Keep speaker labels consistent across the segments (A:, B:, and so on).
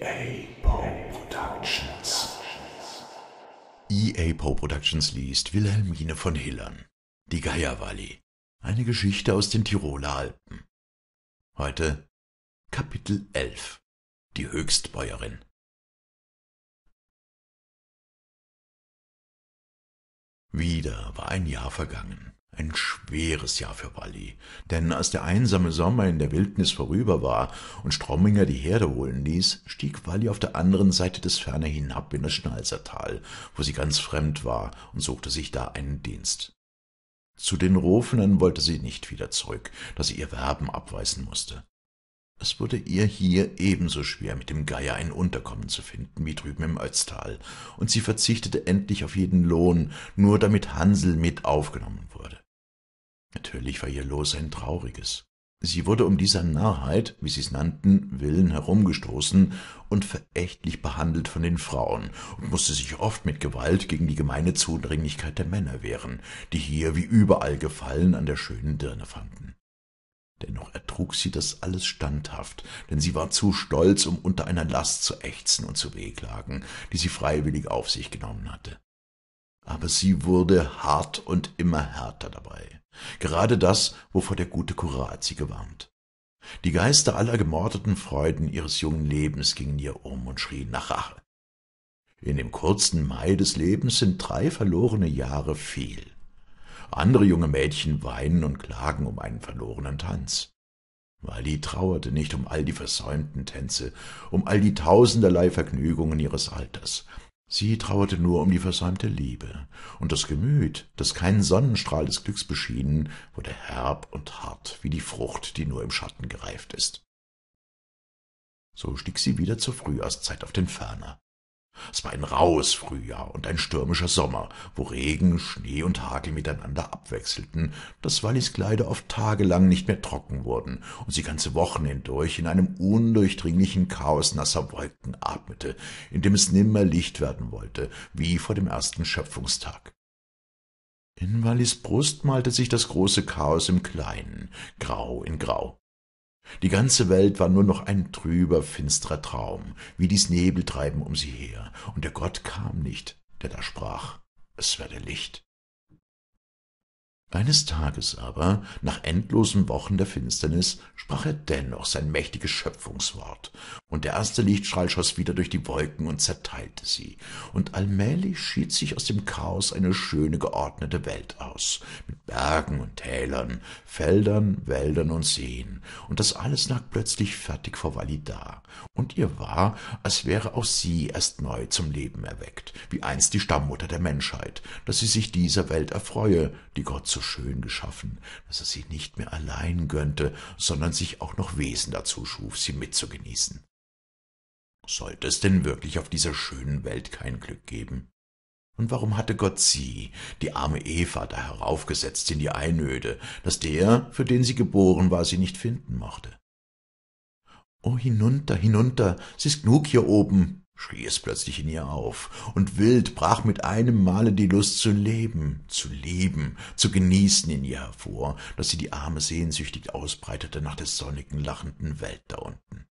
A: EA Poe Productions. EA Poe Productions liest Wilhelmine von Hillern. Die Geierwalli. Eine Geschichte aus den Tiroler Alpen. Heute Kapitel 11. Die Höchstbäuerin. Wieder war ein Jahr vergangen. Ein schweres Jahr für Walli, denn als der einsame Sommer in der Wildnis vorüber war und Stromminger die Herde holen ließ, stieg Walli auf der anderen Seite des Ferne hinab in das Schnalzertal, wo sie ganz fremd war und suchte sich da einen Dienst. Zu den Rofenen wollte sie nicht wieder zurück, da sie ihr Werben abweisen musste. Es wurde ihr hier ebenso schwer, mit dem Geier ein Unterkommen zu finden, wie drüben im Ötztal, und sie verzichtete endlich auf jeden Lohn, nur damit Hansel mit aufgenommen wurde. Natürlich war ihr Los ein trauriges. Sie wurde um dieser Narrheit, wie sie es nannten, willen herumgestoßen und verächtlich behandelt von den Frauen und musste sich oft mit Gewalt gegen die gemeine Zudringlichkeit der Männer wehren, die hier wie überall Gefallen an der schönen Dirne fanden. Dennoch ertrug sie das alles standhaft, denn sie war zu stolz, um unter einer Last zu ächzen und zu wehklagen, die sie freiwillig auf sich genommen hatte. Aber sie wurde hart und immer härter dabei. Gerade das, wovor der gute Kurat sie gewarnt. Die Geister aller gemordeten Freuden ihres jungen Lebens gingen ihr um und schrien nach Rache. In dem kurzen Mai des Lebens sind drei verlorene Jahre viel. Andere junge Mädchen weinen und klagen um einen verlorenen Tanz. Wally trauerte nicht um all die versäumten Tänze, um all die tausenderlei Vergnügungen ihres Alters. Sie trauerte nur um die versäumte Liebe, und das Gemüt, das keinen Sonnenstrahl des Glücks beschienen, wurde herb und hart wie die Frucht, die nur im Schatten gereift ist. So stieg sie wieder zur Frühjahrszeit auf den Ferner. Es war ein raues Frühjahr und ein stürmischer Sommer, wo Regen, Schnee und Hagel miteinander abwechselten, daß Wallis Kleider oft tagelang nicht mehr trocken wurden und sie ganze Wochen hindurch in einem undurchdringlichen Chaos nasser Wolken atmete, in dem es nimmer Licht werden wollte, wie vor dem ersten Schöpfungstag. In Wallis Brust malte sich das große Chaos im Kleinen, grau in grau, die ganze Welt war nur noch ein trüber, finstrer Traum, wie dies Nebeltreiben um sie her, und der Gott kam nicht, der da sprach, es werde Licht. Eines Tages aber, nach endlosen Wochen der Finsternis, sprach er dennoch sein mächtiges Schöpfungswort, und der erste Lichtstrahl schoss wieder durch die Wolken und zerteilte sie, und allmählich schied sich aus dem Chaos eine schöne geordnete Welt aus, mit Bergen und Tälern, Feldern, Wäldern und Seen, und das alles lag plötzlich fertig vor Valida, und ihr war, als wäre auch sie erst neu zum Leben erweckt, wie einst die Stammmutter der Menschheit, dass sie sich dieser Welt erfreue, die Gott zu so schön geschaffen, dass er sie nicht mehr allein gönnte, sondern sich auch noch Wesen dazu schuf, sie mitzugenießen. Sollte es denn wirklich auf dieser schönen Welt kein Glück geben? Und warum hatte Gott sie, die arme Eva, da heraufgesetzt in die Einöde, dass der, für den sie geboren war, sie nicht finden mochte? oh, hinunter, hinunter, es ist genug hier oben, schrie es plötzlich in ihr auf, und wild brach mit einem Male die Lust zu leben, zu lieben, zu genießen in ihr hervor, daß sie die Arme sehnsüchtig ausbreitete nach der sonnigen, lachenden Welt da unten.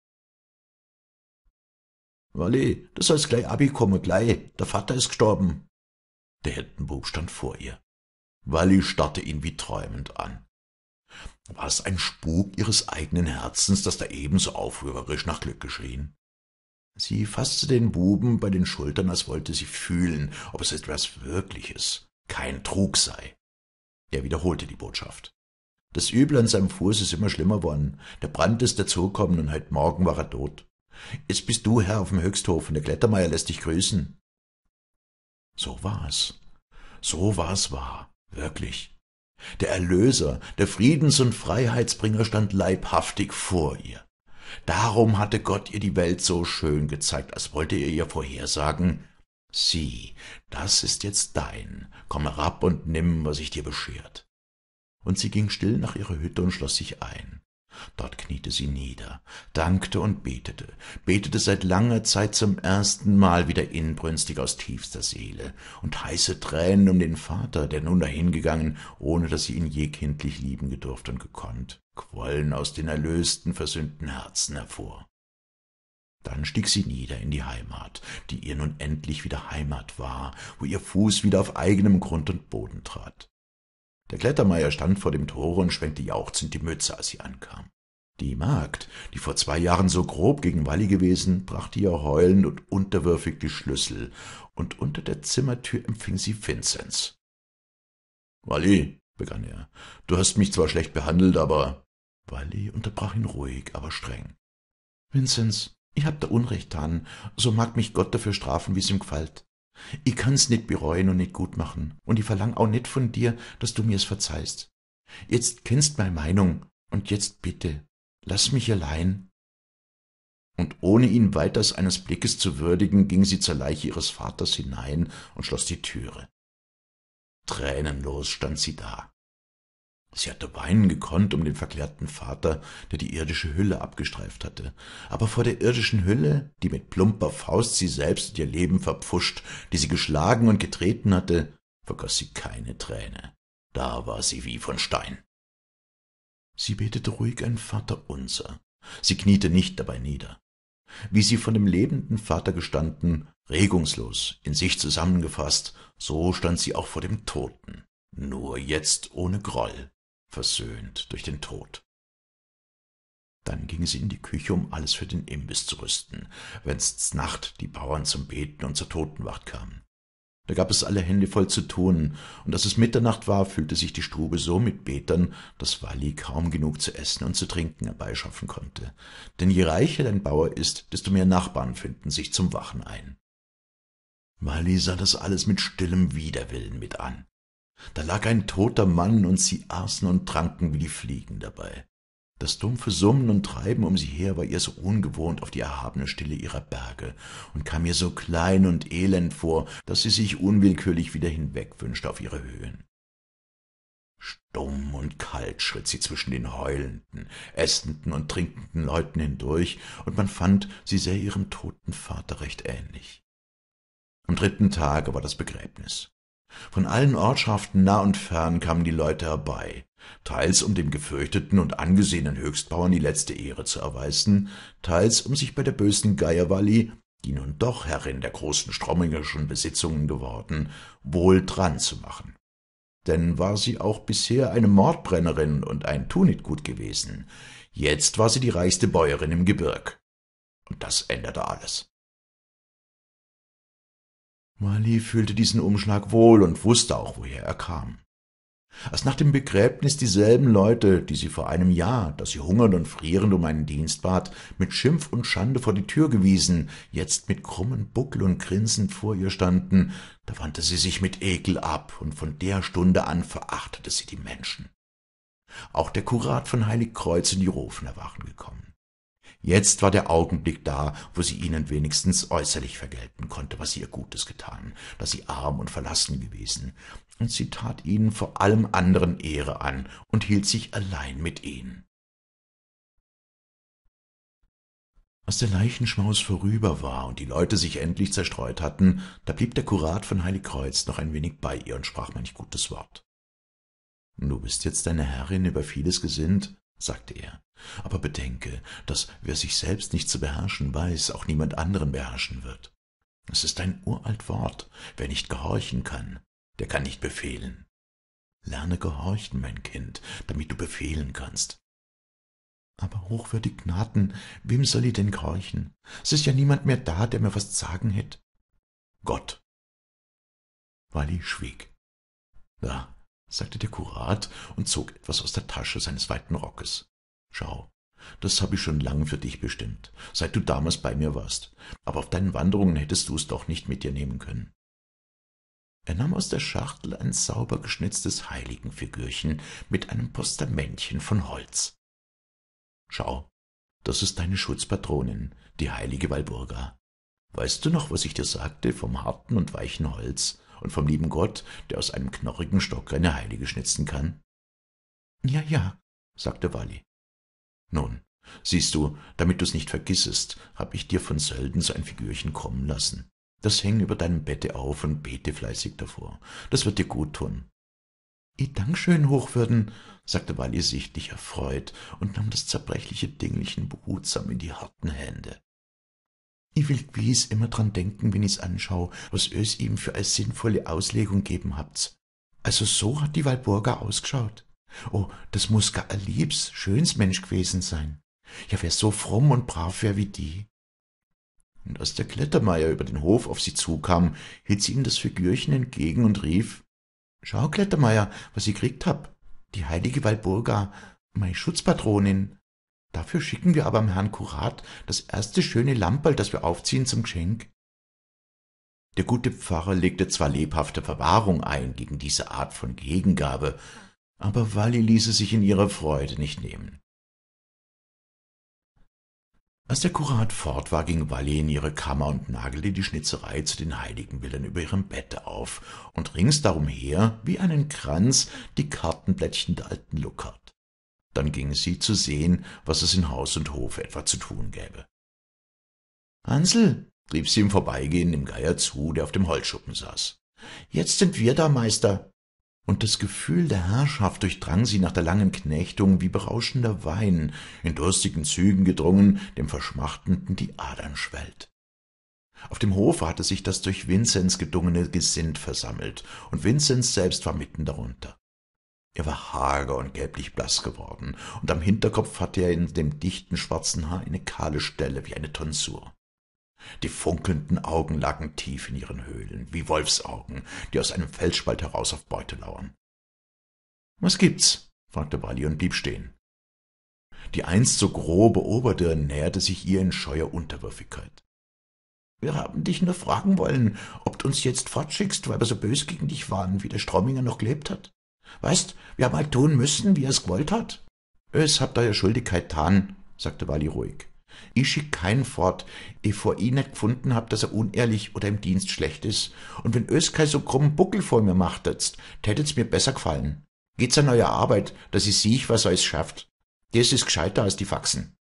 A: Walle, du sollst gleich Abi gleich, der Vater ist gestorben. Der Hirtenbub stand vor ihr. Walli starrte ihn wie träumend an. War es ein Spuk ihres eigenen Herzens, das da ebenso aufrührerisch nach Glück geschrien? Sie fasste den Buben bei den Schultern, als wollte sie fühlen, ob es etwas Wirkliches, kein Trug sei. Er wiederholte die Botschaft. Das Übel an seinem Fuß ist immer schlimmer worden. Der Brand ist dazugekommen und heute Morgen war er tot. Jetzt bist du Herr auf dem Höchsthof und der Klettermeier lässt dich grüßen. So war's. So war's wahr. Wirklich. Der Erlöser, der Friedens- und Freiheitsbringer stand leibhaftig vor ihr. Darum hatte Gott ihr die Welt so schön gezeigt, als wollte er ihr vorhersagen, sieh, das ist jetzt dein, komm herab und nimm, was ich dir beschert. Und sie ging still nach ihrer Hütte und schloss sich ein. Dort kniete sie nieder, dankte und betete, betete seit langer Zeit zum ersten Mal wieder inbrünstig aus tiefster Seele und heiße Tränen um den Vater, der nun dahingegangen, ohne dass sie ihn je kindlich lieben gedurft und gekonnt, quollen aus den erlösten, versöhnten Herzen hervor. Dann stieg sie nieder in die Heimat, die ihr nun endlich wieder Heimat war, wo ihr Fuß wieder auf eigenem Grund und Boden trat. Der Klettermeier stand vor dem Tore und schwenkte jauchzend die Mütze, als sie ankam. Die Magd, die vor zwei Jahren so grob gegen Walli gewesen, brachte ihr heulend und unterwürfig die Schlüssel, und unter der Zimmertür empfing sie Vinzenz. Walli, begann er, du hast mich zwar schlecht behandelt, aber. Walli unterbrach ihn ruhig, aber streng. Vinzenz, ich hab da Unrecht getan, so mag mich Gott dafür strafen, wie es ihm gefällt. Ich kann's nit bereuen und nit gut machen. Und ich verlang auch nit von dir, dass du mir's verzeihst. Jetzt kennst meine Meinung und jetzt bitte, lass mich allein. Und ohne ihn weiters eines Blickes zu würdigen, ging sie zur Leiche ihres Vaters hinein und schloss die Türe. Tränenlos stand sie da. Sie hatte weinen gekonnt um den verklärten Vater, der die irdische Hülle abgestreift hatte. Aber vor der irdischen Hülle, die mit plumper Faust sie selbst und ihr Leben verpfuscht, die sie geschlagen und getreten hatte, vergoss sie keine Träne. Da war sie wie von Stein. Sie betete ruhig ein Vaterunser. Sie kniete nicht dabei nieder. Wie sie von dem lebenden Vater gestanden, regungslos, in sich zusammengefasst, so stand sie auch vor dem Toten, nur jetzt ohne Groll, versöhnt durch den Tod. Dann ging sie in die Küche, um alles für den Imbiss zu rüsten, wenn's Nacht die Bauern zum Beten und zur Totenwacht kamen. Da gab es alle Hände voll zu tun, und als es Mitternacht war, füllte sich die Stube so mit Betern, dass Walli kaum genug zu essen und zu trinken herbeischaffen konnte. Denn je reicher ein Bauer ist, desto mehr Nachbarn finden sich zum Wachen ein. Walli sah das alles mit stillem Widerwillen mit an. Da lag ein toter Mann und sie aßen und tranken wie die Fliegen dabei. Das dumpfe Summen und Treiben um sie her war ihr so ungewohnt auf die erhabene Stille ihrer Berge und kam ihr so klein und elend vor, daß sie sich unwillkürlich wieder hinwegwünschte auf ihre Höhen. Stumm und kalt schritt sie zwischen den heulenden, essenden und trinkenden Leuten hindurch, und man fand, sie sähe ihrem toten Vater recht ähnlich. Am dritten Tage war das Begräbnis. Von allen Ortschaften nah und fern kamen die Leute herbei, teils um dem gefürchteten und angesehenen Höchstbauern die letzte Ehre zu erweisen, teils um sich bei der bösen Geierwalli, die nun doch Herrin der großen Stromingischen Besitzungen geworden, wohl dran zu machen. Denn war sie auch bisher eine Mordbrennerin und ein Tunitgut gewesen, jetzt war sie die reichste Bäuerin im Gebirg. Und das änderte alles. Marley fühlte diesen Umschlag wohl und wusste auch, woher er kam. Als nach dem Begräbnis dieselben Leute, die sie vor einem Jahr, da sie hungernd und frierend um einen Dienst bat, mit Schimpf und Schande vor die Tür gewiesen, jetzt mit krummem Buckel und grinsend vor ihr standen, da wandte sie sich mit Ekel ab, und von der Stunde an verachtete sie die Menschen. Auch der Kurat von Heiligkreuz in die Rofen erwachen gekommen. Jetzt war der Augenblick da, wo sie ihnen wenigstens äußerlich vergelten konnte, was sie ihr Gutes getan, dass sie arm und verlassen gewesen. Und sie tat ihnen vor allem anderen Ehre an und hielt sich allein mit ihnen. Als der Leichenschmaus vorüber war und die Leute sich endlich zerstreut hatten, da blieb der Kurat von Heiligkreuz noch ein wenig bei ihr und sprach manch gutes Wort. Du bist jetzt deine Herrin über vieles gesinnt, sagte er, aber bedenke, dass wer sich selbst nicht zu beherrschen weiß, auch niemand anderen beherrschen wird. Es ist ein uralt Wort, wer nicht gehorchen kann, der kann nicht befehlen. Lerne gehorchen, mein Kind, damit du befehlen kannst. Aber hochwürdig Gnaden, wem soll ich denn gehorchen? Es ist ja niemand mehr da, der mir was sagen hätt. Gott. Wally schwieg. Da sagte der Kurat und zog etwas aus der Tasche seines weiten Rockes. Schau, das habe ich schon lang für dich bestimmt, seit du damals bei mir warst, aber auf deinen Wanderungen hättest du es doch nicht mit dir nehmen können. Er nahm aus der Schachtel ein sauber geschnitztes Heiligenfigürchen mit einem Postamentchen von Holz. Schau, das ist deine Schutzpatronin, die heilige Walburga. Weißt du noch, was ich dir sagte vom harten und weichen Holz, und vom lieben Gott, der aus einem knorrigen Stock eine Heilige schnitzen kann? Ja, ja, sagte Walli. Nun, siehst du, damit du's nicht vergissest, hab ich dir von Sölden so ein Figürchen kommen lassen. Das häng über deinem Bette auf und bete fleißig davor. Das wird dir gut tun. I Dankeschön, Hochwürden, sagte Walli sichtlich erfreut und nahm das zerbrechliche Dinglichen behutsam in die harten Hände. Ich will gewiss immer dran denken, wenn ich's anschaue, was ös ihm für eine sinnvolle Auslegung geben habt's. Also so hat die Walburga ausgeschaut. Oh, das muß gar ein liebs, schöns Mensch gewesen sein. Ja, wer so fromm und brav wär wie die. Und als der Klettermeier über den Hof auf sie zukam, hielt sie ihm das Figürchen entgegen und rief, »Schau, Klettermeier, was ich kriegt hab. Die heilige Walburga, mei Schutzpatronin.« Dafür schicken wir aber dem Herrn Kurat das erste schöne Lamperl, das wir aufziehen, zum Geschenk. Der gute Pfarrer legte zwar lebhafte Verwahrung ein gegen diese Art von Gegengabe, aber Walli ließ es sich in ihrer Freude nicht nehmen. Als der Kurat fort war, ging Walli in ihre Kammer und nagelte die Schnitzerei zu den Heiligenbildern über ihrem Bette auf und rings darum her, wie einen Kranz, die Kartenblättchen der alten Luckert. Dann ging sie zu sehen, was es in Haus und Hof etwa zu tun gäbe. Hansel, rief sie im Vorbeigehen dem Geier zu, der auf dem Holzschuppen saß. Jetzt sind wir da, Meister. Und das Gefühl der Herrschaft durchdrang sie nach der langen Knechtung wie berauschender Wein, in durstigen Zügen gedrungen, dem Verschmachtenden die Adern schwellt. Auf dem Hofe hatte sich das durch Vinzenz gedungene Gesind versammelt, und Vinzenz selbst war mitten darunter. Er war hager und gelblich blass geworden, und am Hinterkopf hatte er in dem dichten schwarzen Haar eine kahle Stelle wie eine Tonsur. Die funkelnden Augen lagen tief in ihren Höhlen, wie Wolfsaugen, die aus einem Felsspalt heraus auf Beute lauern. Was gibt's? fragte Wally und blieb stehen. Die einst so grobe Oberdirne näherte sich ihr in scheuer Unterwürfigkeit. Wir haben dich nur fragen wollen, ob du uns jetzt fortschickst, weil wir so bös gegen dich waren, wie der Stromminger noch gelebt hat. Weißt, wir haben halt tun müssen, wie er's gewollt hat. Es habt euer Schuldigkeit getan, sagte Wally ruhig. Ich schick keinen fort, ich eh vor ihn nicht gefunden hab, dass er unehrlich oder im Dienst schlecht ist. Und wenn ös kein so krummen Buckel vor mir macht tätet's mir besser gefallen. Geht's an euer Arbeit, dass ich sieh, was euch schafft. Das ist gescheiter als die Faxen.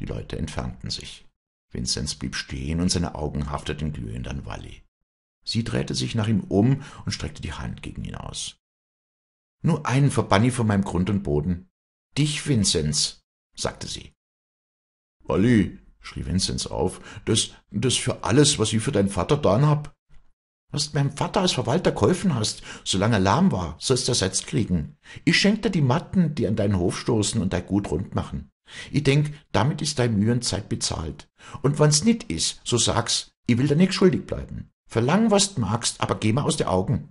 A: Die Leute entfernten sich. Vinzenz blieb stehen und seine Augen hafteten glühend an Walli. Sie drehte sich nach ihm um und streckte die Hand gegen ihn aus. Nur einen verbann ich von meinem Grund und Boden. Dich, Vinzenz, sagte sie. Olli, schrie Vinzenz auf, das, das für alles, was ich für deinen Vater getan hab. Was meinem Vater als Verwalter geholfen hast, solange er lahm war, sollst du ersetzt kriegen. Ich schenk dir die Matten, die an deinen Hof stoßen und dein Gut rund machen. Ich denk, damit ist dein Mühe und Zeit bezahlt. Und wann's nit is, so sag's, ich will dir nicht schuldig bleiben. Verlang, was du magst, aber geh mal aus den Augen.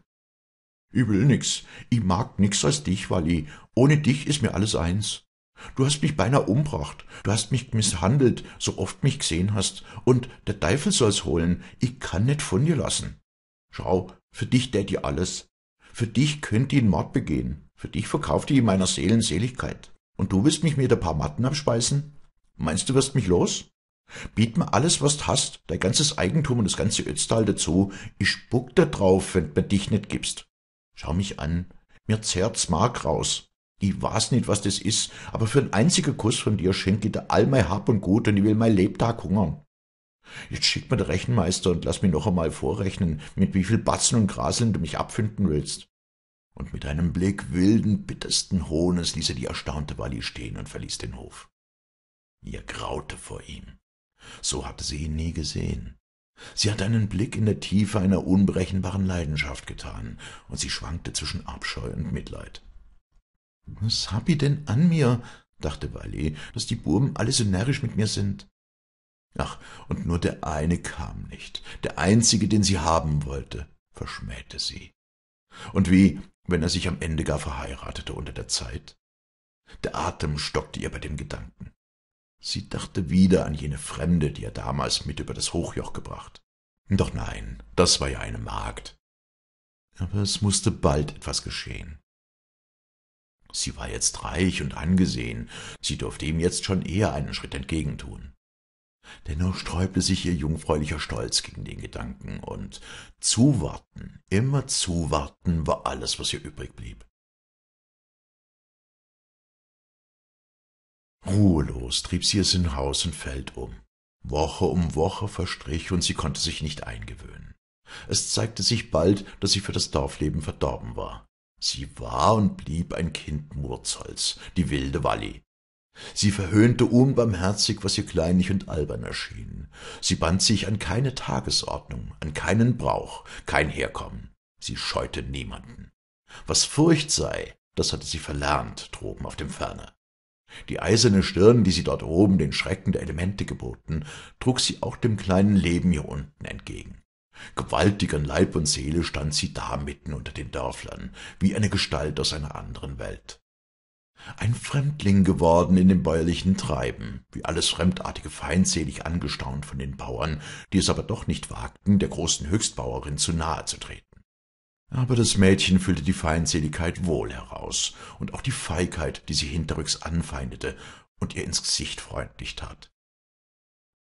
A: Übel nix. Ich mag nix als dich, Wally. Ohne dich ist mir alles eins. Du hast mich beinahe umbracht. Du hast mich misshandelt, so oft mich gesehen hast. Und der Teufel soll's holen. Ich kann nicht von dir lassen. Schau, für dich tät ich alles. Für dich könnt ich einen Mord begehen. Für dich verkaufte ich in meiner Seligkeit. Und du willst mich mit ein paar Matten abspeisen? Meinst du, wirst mich los? Biet mir alles, was du hast, dein ganzes Eigentum und das ganze Ötztal dazu. Ich spuck da drauf, wenn du mir dich nicht gibst. Schau mich an. Mir zerrt's Mark raus. Ich weiß nicht, was das ist, aber für einen einzigen Kuss von dir schenke ich dir all mein Hab und Gut und ich will mein Lebtag hungern. Jetzt schick mir den Rechenmeister und lass mich noch einmal vorrechnen, mit wie viel Batzen und Graseln du mich abfinden willst. Und mit einem Blick wilden, bittersten Hohnes ließ er die erstaunte Walli stehen und verließ den Hof. Ihr graute vor ihm. So hatte sie ihn nie gesehen. Sie hat einen Blick in der Tiefe einer unberechenbaren Leidenschaft getan, und sie schwankte zwischen Abscheu und Mitleid. »Was hab ich denn an mir?« dachte Walli, »dass die Burben alle so närrisch mit mir sind.« Ach, und nur der eine kam nicht, der einzige, den sie haben wollte, verschmähte sie. Und wie, wenn er sich am Ende gar verheiratete unter der Zeit? Der Atem stockte ihr bei dem Gedanken. Sie dachte wieder an jene Fremde, die er damals mit über das Hochjoch gebracht. Doch nein, das war ja eine Magd. Aber es musste bald etwas geschehen. Sie war jetzt reich und angesehen, sie durfte ihm jetzt schon eher einen Schritt entgegentun. Dennoch sträubte sich ihr jungfräulicher Stolz gegen den Gedanken, und zuwarten, immer zuwarten war alles, was ihr übrig blieb. Ruhelos trieb sie es in Haus und Feld um. Woche um Woche verstrich und sie konnte sich nicht eingewöhnen. Es zeigte sich bald, dass sie für das Dorfleben verdorben war. Sie war und blieb ein Kind Murzholz, die wilde Walli. Sie verhöhnte unbarmherzig, was ihr kleinlich und albern erschien. Sie band sich an keine Tagesordnung, an keinen Brauch, kein Herkommen. Sie scheute niemanden. Was Furcht sei, das hatte sie verlernt droben auf dem Ferne. Die eiserne Stirn, die sie dort oben den Schrecken der Elemente geboten, trug sie auch dem kleinen Leben hier unten entgegen. Gewaltig an Leib und Seele stand sie da mitten unter den Dörflern, wie eine Gestalt aus einer anderen Welt. Ein Fremdling geworden in dem bäuerlichen Treiben, wie alles Fremdartige feindselig angestaunt von den Bauern, die es aber doch nicht wagten, der großen Höchstbauerin zu nahe zu treten. Aber das Mädchen fühlte die Feindseligkeit wohl heraus und auch die Feigheit, die sie hinterrücks anfeindete und ihr ins Gesicht freundlich tat.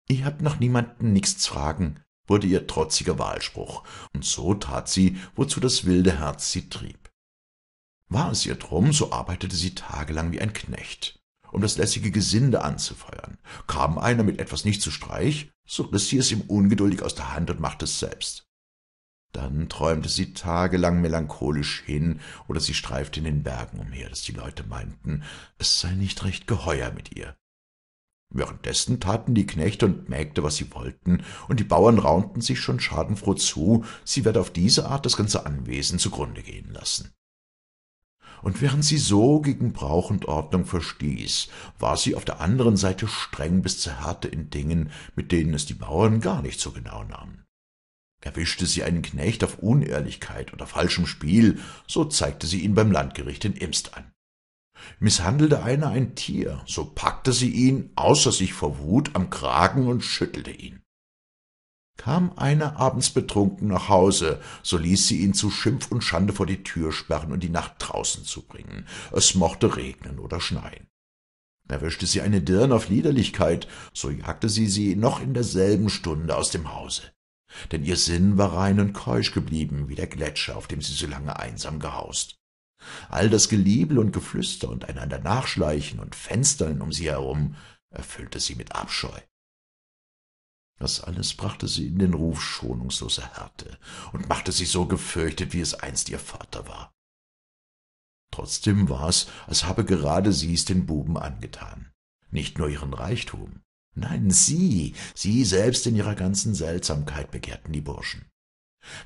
A: »Ihr habt noch niemanden nichts fragen«, wurde ihr trotziger Wahlspruch, und so tat sie, wozu das wilde Herz sie trieb. War es ihr drum, so arbeitete sie tagelang wie ein Knecht, um das lässige Gesinde anzufeuern. Kam einer mit etwas nicht zu Streich, so riss sie es ihm ungeduldig aus der Hand und machte es selbst. Dann träumte sie tagelang melancholisch hin oder sie streifte in den Bergen umher, dass die Leute meinten, es sei nicht recht geheuer mit ihr. Währenddessen taten die Knechte und Mägde, was sie wollten, und die Bauern raunten sich schon schadenfroh zu, sie werde auf diese Art das ganze Anwesen zugrunde gehen lassen. Und während sie so gegen Brauch und Ordnung verstieß, war sie auf der anderen Seite streng bis zur Härte in Dingen, mit denen es die Bauern gar nicht so genau nahmen. Erwischte sie einen Knecht auf Unehrlichkeit oder falschem Spiel, so zeigte sie ihn beim Landgericht in Imst an. Misshandelte einer ein Tier, so packte sie ihn, außer sich vor Wut, am Kragen und schüttelte ihn. Kam einer abends betrunken nach Hause, so ließ sie ihn zu Schimpf und Schande vor die Tür sperren und die Nacht draußen zubringen. Es mochte regnen oder schneien. Erwischte sie eine Dirn auf Liederlichkeit, so jagte sie sie noch in derselben Stunde aus dem Hause denn ihr Sinn war rein und keusch geblieben, wie der Gletscher, auf dem sie so lange einsam gehaust. All das Geliebel und Geflüster und einander Nachschleichen und Fenstern um sie herum erfüllte sie mit Abscheu. Das alles brachte sie in den Ruf schonungsloser Härte und machte sie so gefürchtet, wie es einst ihr Vater war. Trotzdem war es, als habe gerade sie's den Buben angetan. Nicht nur ihren Reichtum, Nein, sie, sie selbst in ihrer ganzen Seltsamkeit begehrten die Burschen.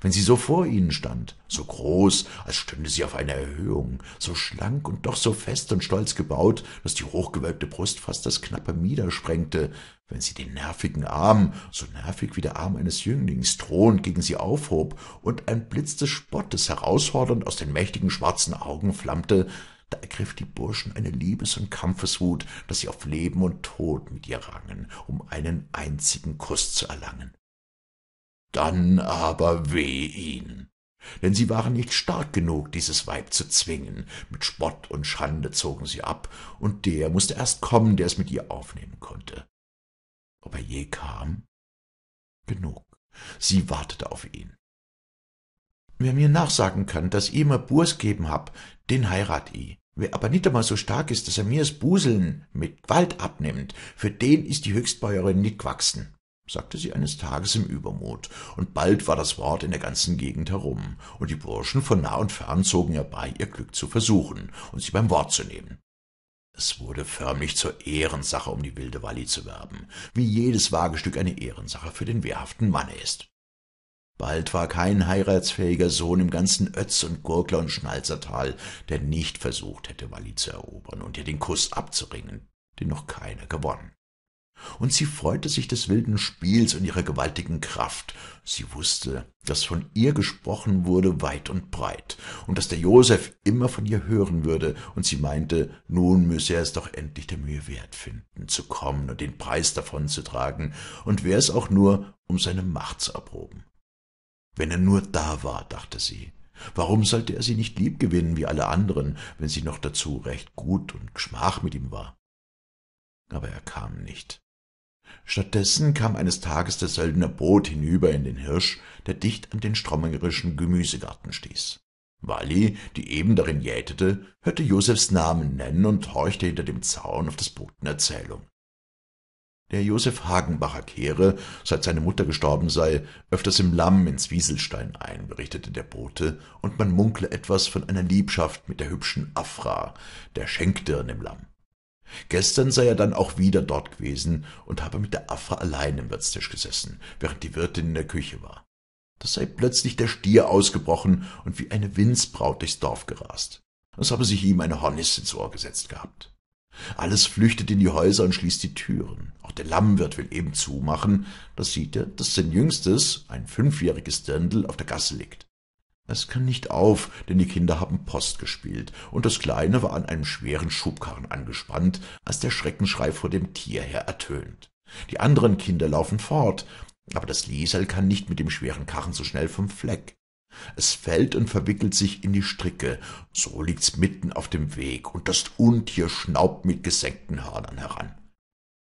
A: Wenn sie so vor ihnen stand, so groß, als stünde sie auf einer Erhöhung, so schlank und doch so fest und stolz gebaut, daß die hochgewölbte Brust fast das Knappe miedersprengte, wenn sie den nervigen Arm, so nervig wie der Arm eines Jünglings, drohend gegen sie aufhob und ein Blitz des Spottes herausfordernd aus den mächtigen schwarzen Augen flammte, da ergriff die Burschen eine Liebes- und Kampfeswut, daß sie auf Leben und Tod mit ihr rangen, um einen einzigen Kuss zu erlangen. Dann aber weh ihnen! Denn sie waren nicht stark genug, dieses Weib zu zwingen. Mit Spott und Schande zogen sie ab, und der mußte erst kommen, der es mit ihr aufnehmen konnte. Ob er je kam? Genug. Sie wartete auf ihn. Wer mir nachsagen kann, dass ich immer Burs geben hab, den heirat i. Wer aber nicht einmal so stark ist, dass er mir das Buseln mit Gewalt abnimmt, für den ist die Höchstbäuerin nicht gewachsen, sagte sie eines Tages im Übermut, und bald war das Wort in der ganzen Gegend herum, und die Burschen von nah und fern zogen herbei, ihr Glück zu versuchen und sie beim Wort zu nehmen. Es wurde förmlich zur Ehrensache, um die wilde Walli zu werben, wie jedes Wagestück eine Ehrensache für den wehrhaften Manne ist. Bald war kein heiratsfähiger Sohn im ganzen Ötz- und Gurgler- und Schnalzertal, der nicht versucht hätte, Walli zu erobern und ihr den Kuss abzuringen, den noch keiner gewonnen. Und sie freute sich des wilden Spiels und ihrer gewaltigen Kraft. Sie wusste, dass von ihr gesprochen wurde weit und breit und dass der Josef immer von ihr hören würde, und sie meinte, nun müsse er es doch endlich der Mühe wert finden, zu kommen und den Preis davon zu tragen, und wäre es auch nur, um seine Macht zu erproben. Wenn er nur da war, dachte sie. Warum sollte er sie nicht liebgewinnen wie alle anderen, wenn sie noch dazu recht gut und geschmach mit ihm war? Aber er kam nicht. Stattdessen kam eines Tages der Söldner Boot hinüber in den Hirsch, der dicht an den strommerischen Gemüsegarten stieß. Wally, die eben darin jätete, hörte Josefs Namen nennen und horchte hinter dem Zaun auf des Boten Erzählung. Der Josef Hagenbacher kehre, seit seine Mutter gestorben sei, öfters im Lamm ins Wieselstein ein, berichtete der Bote, und man munkle etwas von einer Liebschaft mit der hübschen Afra, der Schenkdirn im Lamm. Gestern sei er dann auch wieder dort gewesen und habe mit der Afra allein im Wirtstisch gesessen, während die Wirtin in der Küche war. Da sei plötzlich der Stier ausgebrochen und wie eine Windsbraut durchs Dorf gerast. Es habe sich ihm eine Hornisse ins Ohr gesetzt gehabt. Alles flüchtet in die Häuser und schließt die Türen. Auch der Lammwirt will eben zumachen. Da sieht er, dass sein jüngstes, ein fünfjähriges Dirndl, auf der Gasse liegt. Es kann nicht auf, denn die Kinder haben Post gespielt, und das Kleine war an einem schweren Schubkarren angespannt, als der Schreckenschrei vor dem Tier her ertönt. Die anderen Kinder laufen fort, aber das Liesel kann nicht mit dem schweren Karren so schnell vom Fleck. Es fällt und verwickelt sich in die Stricke, so liegt's mitten auf dem Weg, und das Untier schnaubt mit gesenkten Hörnern heran.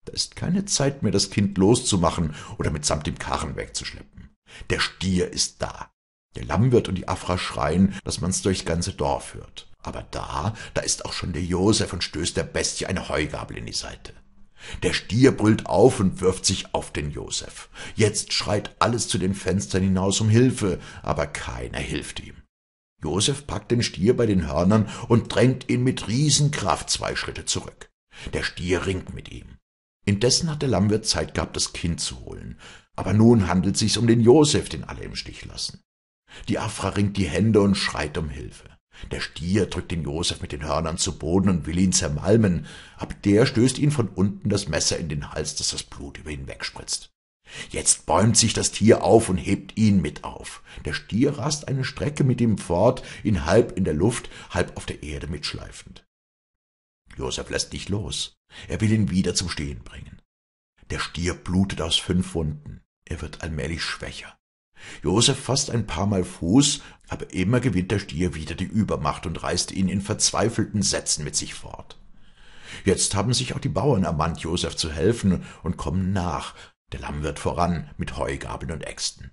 A: Da ist keine Zeit mehr, das Kind loszumachen oder mitsamt dem Karren wegzuschleppen. Der Stier ist da. Der Lammwirt und die Afra schreien, dass man's durchs ganze Dorf hört. Aber da, da ist auch schon der Josef und stößt der Bestie eine Heugabel in die Seite. Der Stier brüllt auf und wirft sich auf den Josef. Jetzt schreit alles zu den Fenstern hinaus um Hilfe, aber keiner hilft ihm. Josef packt den Stier bei den Hörnern und drängt ihn mit Riesenkraft zwei Schritte zurück. Der Stier ringt mit ihm. Indessen hat der Lammwirt Zeit gehabt, das Kind zu holen. Aber nun handelt sich's um den Josef, den alle im Stich lassen. Die Afra ringt die Hände und schreit um Hilfe. Der Stier drückt den Josef mit den Hörnern zu Boden und will ihn zermalmen, aber der stößt ihn von unten das Messer in den Hals, dass das Blut über ihn wegspritzt. Jetzt bäumt sich das Tier auf und hebt ihn mit auf. Der Stier rast eine Strecke mit ihm fort, ihn halb in der Luft, halb auf der Erde mitschleifend. Josef lässt nicht los. Er will ihn wieder zum Stehen bringen. Der Stier blutet aus fünf Wunden. Er wird allmählich schwächer. Josef fasst ein paar Mal Fuß, aber immer gewinnt der Stier wieder die Übermacht und reißt ihn in verzweifelten Sätzen mit sich fort. Jetzt haben sich auch die Bauern ermannt, Josef zu helfen und kommen nach. Der Lamm wird voran mit Heugabeln und Äxten.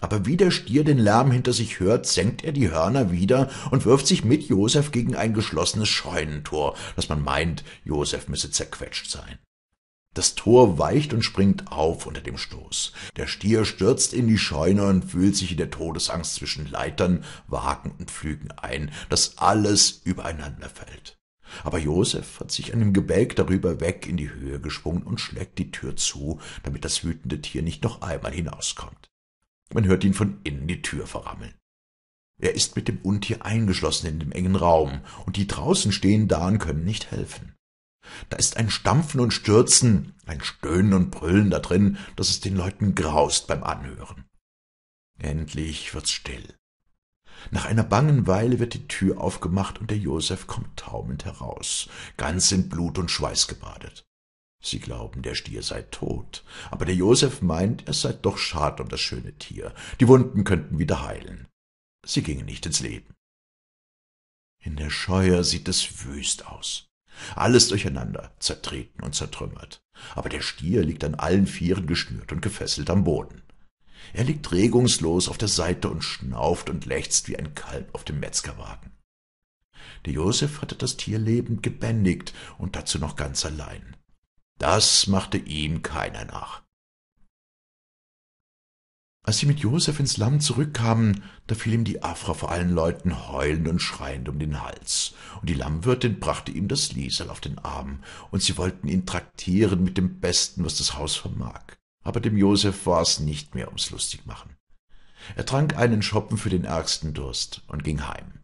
A: Aber wie der Stier den Lärm hinter sich hört, senkt er die Hörner wieder und wirft sich mit Josef gegen ein geschlossenes Scheunentor, dass man meint, Josef müsse zerquetscht sein. Das Tor weicht und springt auf unter dem Stoß. Der Stier stürzt in die Scheune und fühlt sich in der Todesangst zwischen Leitern, Wagen und Flügen ein, dass alles übereinander fällt. Aber Josef hat sich an dem Gebälk darüber weg in die Höhe geschwungen und schlägt die Tür zu, damit das wütende Tier nicht noch einmal hinauskommt. Man hört ihn von innen die Tür verrammeln. Er ist mit dem Untier eingeschlossen in dem engen Raum, und die draußen stehen da und können nicht helfen. Da ist ein Stampfen und Stürzen, ein Stöhnen und Brüllen da drin, dass es den Leuten graust beim Anhören. Endlich wird's still. Nach einer bangen Weile wird die Tür aufgemacht und der Josef kommt taumelnd heraus, ganz in Blut und Schweiß gebadet. Sie glauben, der Stier sei tot, aber der Josef meint, es sei doch schad um das schöne Tier, die Wunden könnten wieder heilen. Sie gingen nicht ins Leben. In der Scheuer sieht es wüst aus. Alles durcheinander, zertreten und zertrümmert. Aber der Stier liegt an allen Vieren geschnürt und gefesselt am Boden. Er liegt regungslos auf der Seite und schnauft und lechzt wie ein Kalb auf dem Metzgerwagen. Der Josef hatte das Tier lebend gebändigt und dazu noch ganz allein. Das machte ihm keiner nach. Als sie mit Josef ins Land zurückkamen, da fiel ihm die Afra vor allen Leuten heulend und schreiend um den Hals, und die Lammwirtin brachte ihm das Liesel auf den Arm, und sie wollten ihn traktieren mit dem Besten, was das Haus vermag. Aber dem Josef war es nicht mehr ums Lustigmachen. Er trank einen Schoppen für den ärgsten Durst und ging heim.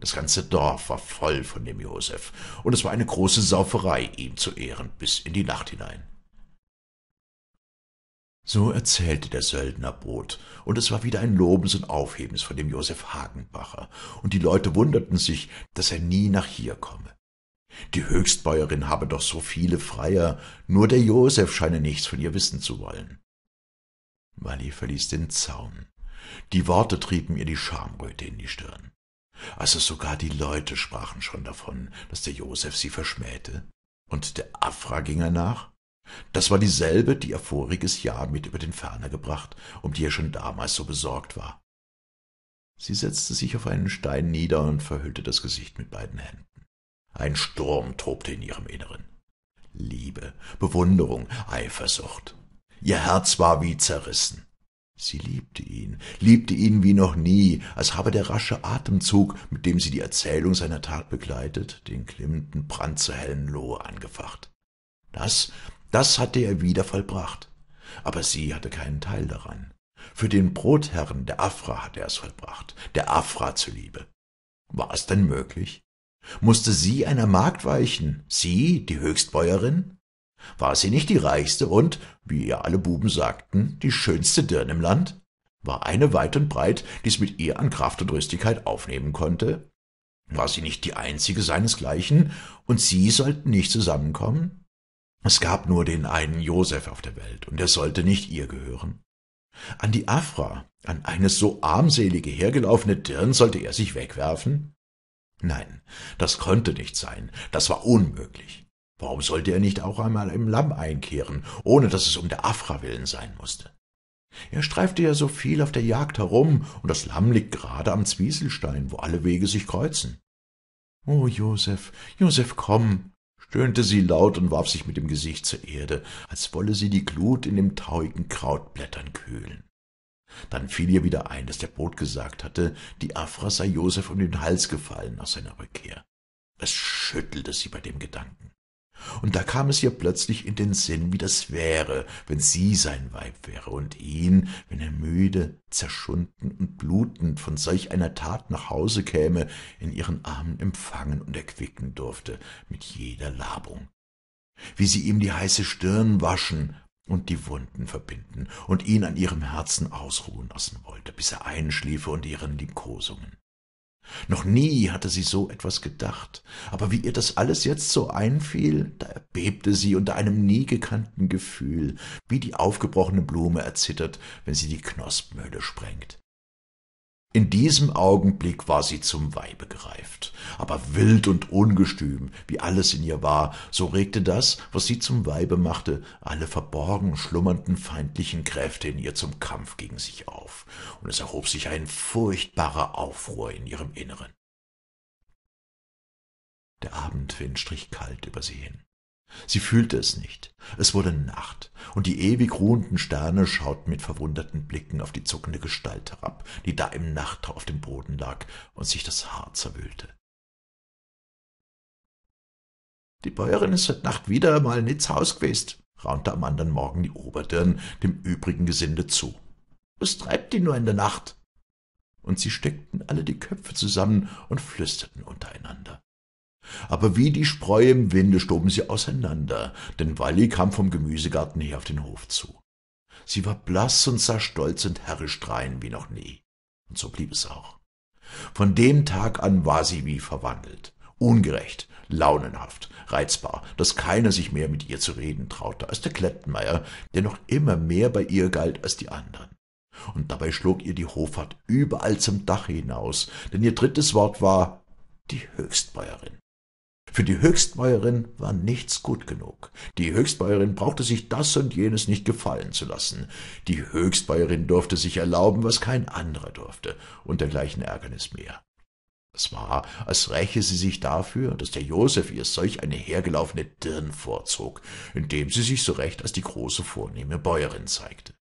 A: Das ganze Dorf war voll von dem Josef, und es war eine große Sauferei, ihm zu Ehren, bis in die Nacht hinein. So erzählte der Söldnerboot, und es war wieder ein Lobens und Aufhebens von dem Josef Hagenbacher, und die Leute wunderten sich, dass er nie nach hier komme. Die Höchstbäuerin habe doch so viele Freier, nur der Josef scheine nichts von ihr wissen zu wollen. Wally verließ den Zaun. Die Worte trieben ihr die Schamröte in die Stirn. Also sogar die Leute sprachen schon davon, dass der Josef sie verschmähte. Und der Afra ging er nach? Das war dieselbe, die er voriges Jahr mit über den Ferner gebracht, um die er schon damals so besorgt war. Sie setzte sich auf einen Stein nieder und verhüllte das Gesicht mit beiden Händen. Ein Sturm tobte in ihrem Inneren. Liebe, Bewunderung, Eifersucht. Ihr Herz war wie zerrissen. Sie liebte ihn, liebte ihn wie noch nie, als habe der rasche Atemzug, mit dem sie die Erzählung seiner Tat begleitet, den glimmenden Brand zur hellen Lohe angefacht. Das das hatte er wieder vollbracht. Aber sie hatte keinen Teil daran. Für den Brotherren der Afra hatte er es vollbracht, der Afra zuliebe. War es denn möglich? Musste sie einer Magd weichen, sie, die Höchstbäuerin? War sie nicht die reichste und, wie ihr alle Buben sagten, die schönste Dirn im Land? War eine weit und breit, die es mit ihr an Kraft und Rüstigkeit aufnehmen konnte? War sie nicht die einzige seinesgleichen, und sie sollten nicht zusammenkommen? Es gab nur den einen Josef auf der Welt, und er sollte nicht ihr gehören. An die Afra, an eines so armselige hergelaufene Dirn sollte er sich wegwerfen? Nein, das konnte nicht sein, das war unmöglich. Warum sollte er nicht auch einmal im Lamm einkehren, ohne dass es um der Afra willen sein musste? Er streifte ja so viel auf der Jagd herum, und das Lamm liegt gerade am Zwieselstein, wo alle Wege sich kreuzen. oh, Josef, Josef, komm, stöhnte sie laut und warf sich mit dem Gesicht zur Erde, als wolle sie die Glut in dem tauigen Krautblättern kühlen. Dann fiel ihr wieder ein, dass der Boot gesagt hatte, die Afra sei Josef um den Hals gefallen nach seiner Rückkehr. Es schüttelte sie bei dem Gedanken. Und da kam es ihr plötzlich in den Sinn, wie das wäre, wenn sie sein Weib wäre und ihn, wenn er müde, zerschunden und blutend von solch einer Tat nach Hause käme, in ihren Armen empfangen und erquicken durfte mit jeder Labung. Wie sie ihm die heiße Stirn waschen und die Wunden verbinden und ihn an ihrem Herzen ausruhen lassen wollte, bis er einschliefe und ihren Liebkosungen. Noch nie hatte sie so etwas gedacht, aber wie ihr das alles jetzt so einfiel, da erbebte sie unter einem nie gekannten Gefühl, wie die aufgebrochene Blume erzittert, wenn sie die Knospenhülle sprengt. In diesem Augenblick war sie zum Weibe gereift. Aber wild und ungestüm, wie alles in ihr war, so regte das, was sie zum Weibe machte, alle verborgen schlummernden feindlichen Kräfte in ihr zum Kampf gegen sich auf, und es erhob sich ein furchtbarer Aufruhr in ihrem Inneren. Der Abendwind strich kalt über sie hin. Sie fühlte es nicht. Es wurde Nacht, und die ewig ruhenden Sterne schauten mit verwunderten Blicken auf die zuckende Gestalt herab, die da im Nachttau auf dem Boden lag und sich das Haar zerwühlte. Die Bäuerin ist heute Nacht wieder einmal in ins Haus gewesen, raunte am anderen Morgen die Oberdirn dem übrigen Gesinde zu. Was treibt die nur in der Nacht? Und sie steckten alle die Köpfe zusammen und flüsterten untereinander. Aber wie die Spreu im Winde stoben sie auseinander, denn Walli kam vom Gemüsegarten her auf den Hof zu. Sie war blass und sah stolz und herrisch drein wie noch nie. Und so blieb es auch. Von dem Tag an war sie wie verwandelt. Ungerecht, launenhaft, reizbar, dass keiner sich mehr mit ihr zu reden traute, als der Klettenmeier, der noch immer mehr bei ihr galt als die anderen. Und dabei schlug ihr die Hoffart überall zum Dach hinaus, denn ihr drittes Wort war die Höchstbäuerin. Für die Höchstbäuerin war nichts gut genug. Die Höchstbäuerin brauchte sich das und jenes nicht gefallen zu lassen. Die Höchstbäuerin durfte sich erlauben, was kein anderer durfte, und dergleichen Ärgernis mehr. Es war, als räche sie sich dafür, dass der Josef ihr solch eine hergelaufene Dirn vorzog, indem sie sich so recht als die große vornehme Bäuerin zeigte.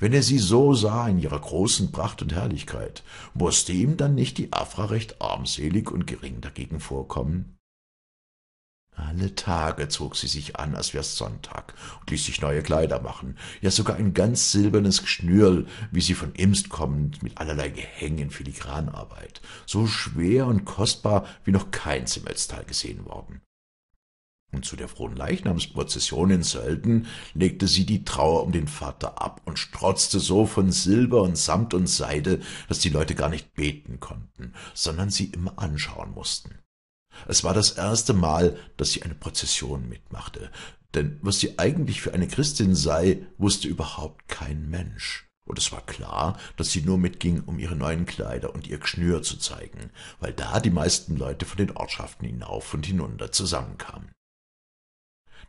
A: Wenn er sie so sah in ihrer großen Pracht und Herrlichkeit, musste ihm dann nicht die Afra recht armselig und gering dagegen vorkommen? Alle Tage zog sie sich an, als wär's Sonntag, und ließ sich neue Kleider machen, ja sogar ein ganz silbernes Schnürl, wie sie von Imst kommend, mit allerlei Gehängen Filigranarbeit, so schwer und kostbar wie noch keins im Ötztal gesehen worden. Und zu der frohen Leichnamsprozession in Sölden legte sie die Trauer um den Vater ab und strotzte so von Silber und Samt und Seide, dass die Leute gar nicht beten konnten, sondern sie immer anschauen mussten. Es war das erste Mal, dass sie eine Prozession mitmachte, denn was sie eigentlich für eine Christin sei, wusste überhaupt kein Mensch. Und es war klar, dass sie nur mitging, um ihre neuen Kleider und ihr Geschnür zu zeigen, weil da die meisten Leute von den Ortschaften hinauf und hinunter zusammenkamen.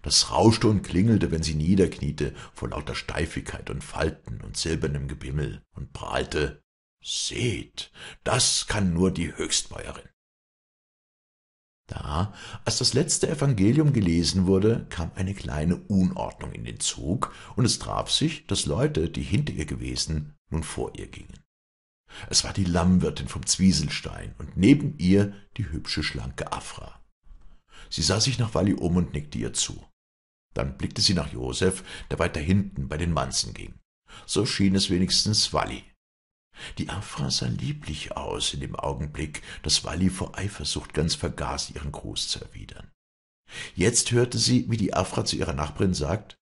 A: Das rauschte und klingelte, wenn sie niederkniete, vor lauter Steifigkeit und Falten und silbernem Gebimmel und prahlte, Seht, das kann nur die Höchstbäuerin. Da, als das letzte Evangelium gelesen wurde, kam eine kleine Unordnung in den Zug, und es traf sich, dass Leute, die hinter ihr gewesen, nun vor ihr gingen. Es war die Lammwirtin vom Zwieselstein und neben ihr die hübsche, schlanke Afra. Sie sah sich nach Walli um und nickte ihr zu. Dann blickte sie nach Josef, der weiter hinten bei den Manzen ging. So schien es wenigstens Walli. Die Afra sah lieblich aus in dem Augenblick, daß Walli vor Eifersucht ganz vergaß, ihren Gruß zu erwidern. Jetzt hörte sie, wie die Afra zu ihrer Nachbarin sagt,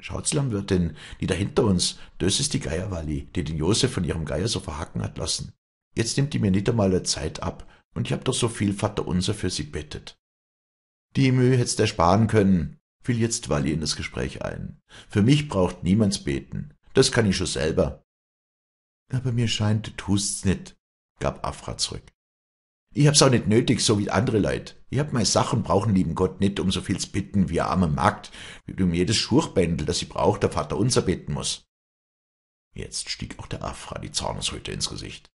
A: »Schaut's, denn, die da hinter uns, das ist die Geierwalli, die den Josef von ihrem Geier so verhacken hat lassen. Jetzt nimmt die mir nicht einmal der Zeit ab, und ich hab doch so viel Vaterunser für sie bettet.« »Die Mühe hätt's ersparen können«, fiel jetzt Walli in das Gespräch ein. »Für mich braucht niemands beten. Das kann ich schon selber. Aber mir scheint, du tust's nicht, gab Afra zurück. Ich hab's auch nicht nötig, so wie andere Leute. Ich hab meine Sachen brauchen lieben Gott nicht um so viel's bitten wie arme Magd, die um jedes Schurchbändel, das sie braucht, der Vater unser bitten muss. Jetzt stieg auch der Afra die Zornesröte ins Gesicht.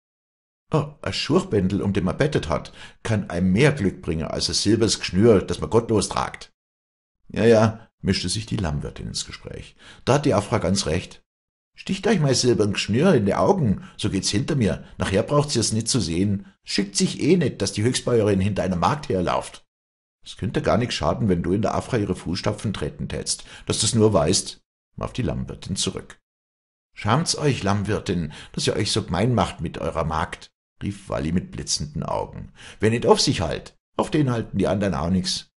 A: Oh, ein Schurchbändel, um den man bettet hat, kann einem mehr Glück bringen als ein silbernes Geschnür, das man gottlos tragt. Ja, ja, mischte sich die Lammwirtin ins Gespräch. Da hat die Afra ganz recht. Sticht euch mein silbern Geschnür in die Augen, so geht's hinter mir. Nachher braucht's ihr's nicht zu sehen. Schickt sich eh nicht, dass die Höchstbäuerin hinter einer Magd herlauft. Es könnte gar nicht schaden, wenn du in der Afra ihre Fußstapfen treten tätst, dass du's nur weißt, warf die Lammwirtin zurück. Schamt's euch, Lammwirtin, dass ihr euch so gemein macht mit eurer Magd, rief Walli mit blitzenden Augen. Wer nicht auf sich halt, auf den halten die anderen auch nix.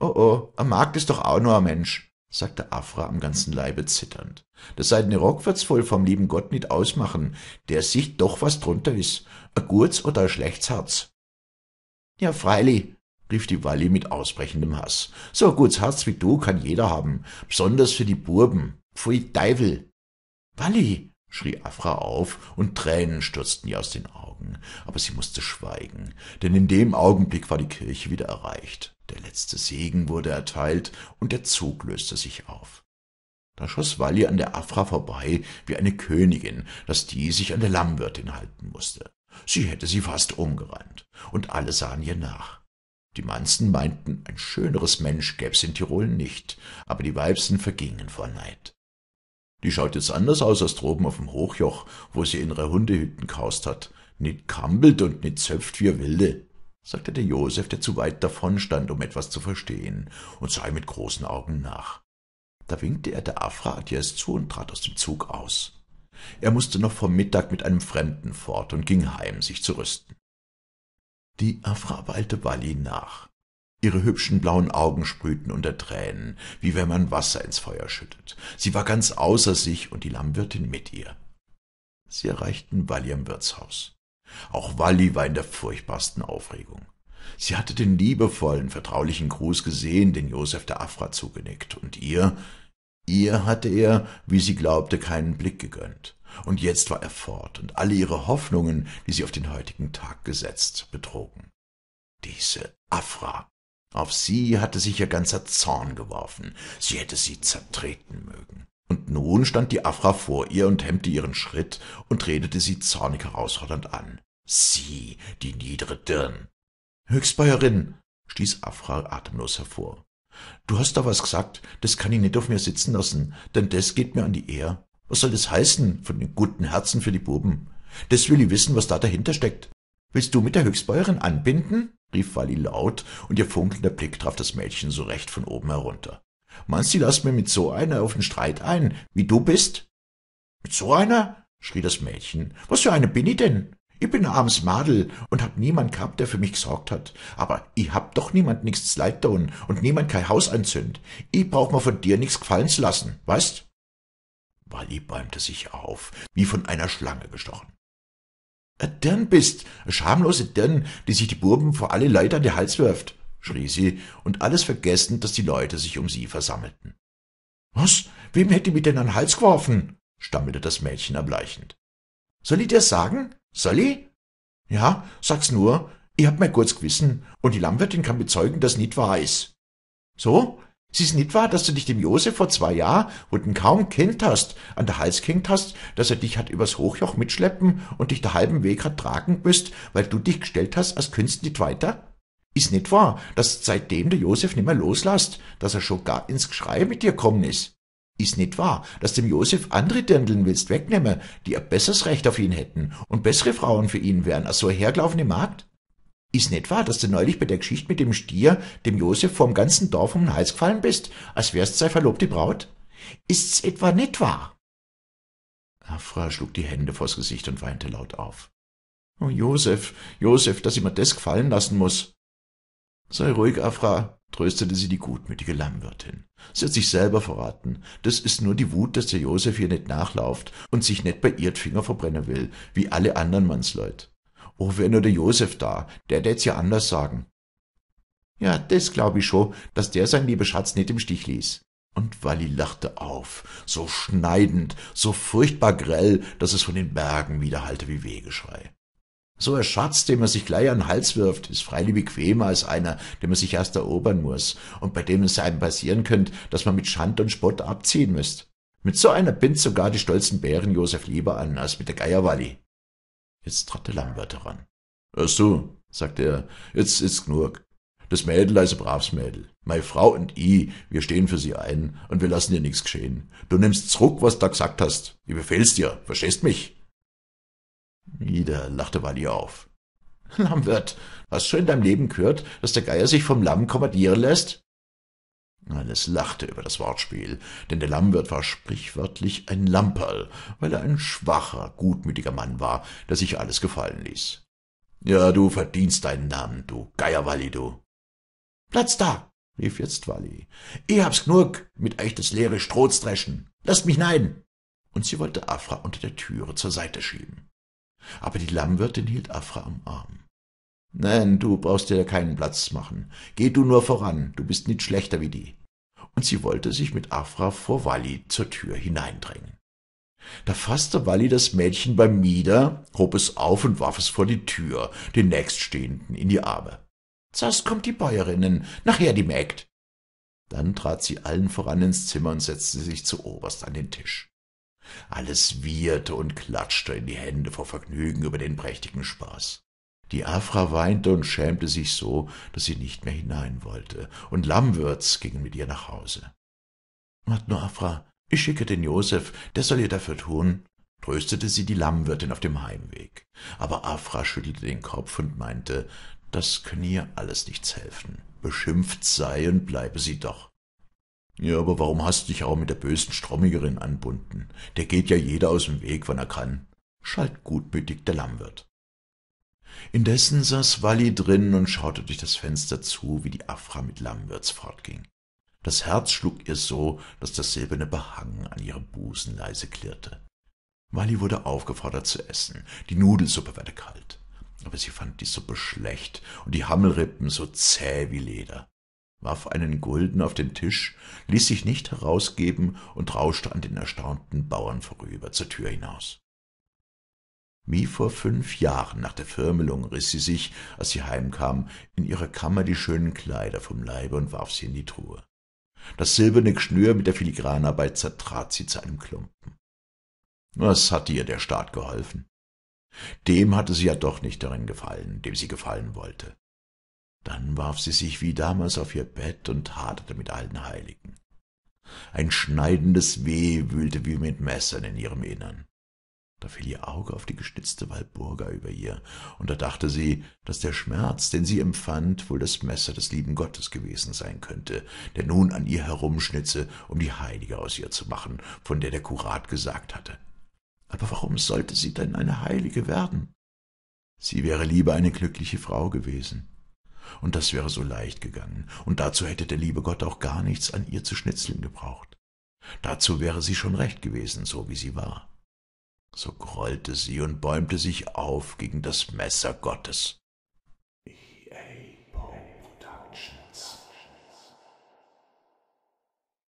A: Oh oh, ein Magd ist doch auch nur ein Mensch, sagte Afra am ganzen Leibe zitternd. Das seidene Rock wird's voll vom lieben Gott nicht ausmachen. Der sich doch, was drunter is. A gut's oder a schlechts Herz. Ja, freilich, rief die Walli mit ausbrechendem Hass. So a gut's Herz wie du kann jeder haben, besonders für die Burben. Pfui Teufel! Walli! schrie Afra auf, und Tränen stürzten ihr aus den Augen, aber sie mußte schweigen, denn in dem Augenblick war die Kirche wieder erreicht. Der letzte Segen wurde erteilt und der Zug löste sich auf. Da schoss Walli an der Afra vorbei wie eine Königin, daß die sich an der Lammwirtin halten mußte. Sie hätte sie fast umgerannt, und alle sahen ihr nach. Die Manzen meinten, ein schöneres Mensch gäb's in Tirol nicht, aber die Weibsen vergingen vor Neid. Die schaut jetzt anders aus als droben auf dem Hochjoch, wo sie in ihre Hundehütten kaust hat. Nit kambelt und nit zöpft wie Wilde sagte der Josef, der zu weit davon stand, um etwas zu verstehen, und sah ihm mit großen Augen nach. Da winkte er der Afra Adias zu und trat aus dem Zug aus. Er musste noch vor Mittag mit einem Fremden fort und ging heim, sich zu rüsten. Die Afra eilte Wally nach. Ihre hübschen blauen Augen sprühten unter Tränen, wie wenn man Wasser ins Feuer schüttet. Sie war ganz außer sich und die Lammwirtin mit ihr. Sie erreichten Wally am Wirtshaus. Auch Walli war in der furchtbarsten Aufregung. Sie hatte den liebevollen, vertraulichen Gruß gesehen, den Josef der Afra zugenickt, und ihr, ihr hatte er, wie sie glaubte, keinen Blick gegönnt. Und jetzt war er fort, und alle ihre Hoffnungen, die sie auf den heutigen Tag gesetzt, betrogen. Diese Afra. Auf sie hatte sich ihr ganzer Zorn geworfen. Sie hätte sie zertreten mögen. Und nun stand die Afra vor ihr und hemmte ihren Schritt und redete sie zornig herausfordernd an. Sie, die niedere Dirn! Höchstbäuerin, stieß Afra atemlos hervor. Du hast da was gesagt, das kann ich nicht auf mir sitzen lassen, denn das geht mir an die Ehr. Was soll das heißen von den guten Herzen für die Buben? Das will ich wissen, was da dahinter steckt. Willst du mit der Höchstbäuerin anbinden? rief Wally laut, und ihr funkelnder Blick traf das Mädchen so recht von oben herunter. Meinst du, die lassen mir mit so einer auf den Streit ein, wie du bist? Mit so einer? schrie das Mädchen. Was für eine bin ich denn? Ich bin ein armes Madel und hab niemand gehabt, der für mich gesorgt hat. Aber ich hab doch niemand nichts leid tun und niemand kein Haus anzünd. Ich brauch mal von dir nichts gefallen zu lassen, weißt? Wally bäumte sich auf, wie von einer Schlange gestochen. A Dirn bist, a schamlose Dirn, die sich die Burben vor alle Leute an den Hals wirft schrie sie, und alles vergessend, dass die Leute sich um sie versammelten. Was? Wem hätte mir denn an den Hals geworfen? stammelte das Mädchen erbleichend. Soll ich dir's sagen? Soll ich? Ja, sag's nur. ihr habt mir kurz gewissen, und die Lammwirtin kann bezeugen, dass nit wahr ist. So? Sie ist nit wahr, dass du dich dem Josef vor zwei Jahren, wo du ihn kaum kennt hast, an der Hals gehängt hast, dass er dich hat übers Hochjoch mitschleppen und dich der halben Weg hat tragen müsst, weil du dich gestellt hast als Künstlich weiter? Ist nit wahr, dass seitdem der Josef nimmer loslasst, dass er schon gar ins Geschrei mit dir kommen is? Ist nit wahr, dass dem Josef andere Dirndln willst wegnehmen, die ein besseres Recht auf ihn hätten und bessere Frauen für ihn wären als so eine hergelaufene Magd? Ist nit wahr, dass du neulich bei der Geschichte mit dem Stier dem Josef vorm ganzen Dorf um den Hals gefallen bist, als wärst sei verlobte Braut? Ist's etwa nit wahr? Afra ah, schlug die Hände vors Gesicht und weinte laut auf. Oh, Josef, Josef, dass ich mir das gefallen lassen muss. Sei ruhig, Afra, tröstete sie die gutmütige Lammwirtin. Sie hat sich selber verraten. Das ist nur die Wut, dass der Josef ihr nicht nachlauft und sich nicht bei ihr Finger verbrennen will, wie alle anderen Mannsleut. Oh, wär nur der Josef da, der tät's ja anders sagen. Ja, das glaube ich schon, dass der sein lieber Schatz nicht im Stich ließ. Und Walli lachte auf, so schneidend, so furchtbar grell, dass es von den Bergen widerhallte wie Wehgeschrei. So ein Schatz, den man sich gleich an den Hals wirft, ist freilich bequemer als einer, den man sich erst erobern muss und bei dem es einem passieren könnte, dass man mit Schand und Spott abziehen müsst. Mit so einer bindt sogar die stolzen Bären Josef lieber an, als mit der Geierwalli. Jetzt trat der Landwirt heran. Hörst du, sagte er, jetzt ist's genug. Das Mädel ist also ein braves Mädel. Meine Frau und ich, wir stehen für sie ein und wir lassen dir nichts geschehen. Du nimmst zurück, was du da gesagt hast. Ich befehl's dir, verstehst mich? Ida lachte Wally auf. Lammwirt, hast du schon in deinem Leben gehört, dass der Geier sich vom Lamm kommandieren lässt? Alles lachte über das Wortspiel, denn der Lammwirt war sprichwörtlich ein Lamperl, weil er ein schwacher, gutmütiger Mann war, der sich alles gefallen ließ. Ja, du verdienst deinen Namen, du Geierwalli, du. Platz da, rief jetzt Walli. Ich hab's genug mit euch das leere Stroh dreschen. Lasst mich nein! Und sie wollte Afra unter der Türe zur Seite schieben. Aber die Lammwirtin hielt Afra am Arm. Nein, du brauchst dir keinen Platz machen. Geh du nur voran, du bist nicht schlechter wie die. Und sie wollte sich mit Afra vor Walli zur Tür hineindrängen. Da faßte Walli das Mädchen beim Mieder, hob es auf und warf es vor die Tür, den nächststehenden in die Arme. Zuerst kommt die Bäuerinnen, nachher die Mägd. Dann trat sie allen voran ins Zimmer und setzte sich zuoberst an den Tisch. Alles wieherte und klatschte in die Hände vor Vergnügen über den prächtigen Spaß. Die Afra weinte und schämte sich so, daß sie nicht mehr hinein wollte, und Lammwürz gingen mit ihr nach Hause. »Macht nur, Afra, ich schicke den Josef, der soll ihr dafür tun«, tröstete sie die Lammwirtin auf dem Heimweg. Aber Afra schüttelte den Kopf und meinte, das könne ihr alles nichts helfen, beschimpft sei und bleibe sie doch. Ja, aber warum hast du dich auch mit der bösen Strommigerin anbunden? Der geht ja jeder aus dem Weg, wann er kann, schalt gutmütig der Lammwirt. Indessen saß Walli drinnen und schaute durch das Fenster zu, wie die Afra mit Lammwirts fortging. Das Herz schlug ihr so, dass das silberne Behangen an ihrem Busen leise klirrte. Walli wurde aufgefordert zu essen. Die Nudelsuppe werde kalt. Aber sie fand die Suppe schlecht und die Hammelrippen so zäh wie Leder warf einen Gulden auf den Tisch, ließ sich nicht herausgeben und rauschte an den erstaunten Bauern vorüber zur Tür hinaus. Wie vor fünf Jahren nach der Firmelung riß sie sich, als sie heimkam, in ihrer Kammer die schönen Kleider vom Leibe und warf sie in die Truhe. Das silberne Geschnür mit der Filigranarbeit zertrat sie zu einem Klumpen. Was hatte ihr der Staat geholfen? Dem hatte sie ja doch nicht darin gefallen, dem sie gefallen wollte. Dann warf sie sich wie damals auf ihr Bett und haderte mit allen Heiligen. Ein schneidendes Weh wühlte wie mit Messern in ihrem Innern. Da fiel ihr Auge auf die geschnitzte Walburga über ihr, und da dachte sie, daß der Schmerz, den sie empfand, wohl das Messer des lieben Gottes gewesen sein könnte, der nun an ihr herumschnitze, um die Heilige aus ihr zu machen, von der der Kurat gesagt hatte. Aber warum sollte sie denn eine Heilige werden? Sie wäre lieber eine glückliche Frau gewesen. Und das wäre so leicht gegangen, und dazu hätte der liebe Gott auch gar nichts an ihr zu schnitzeln gebraucht. Dazu wäre sie schon recht gewesen, so wie sie war. So grollte sie und bäumte sich auf gegen das Messer Gottes.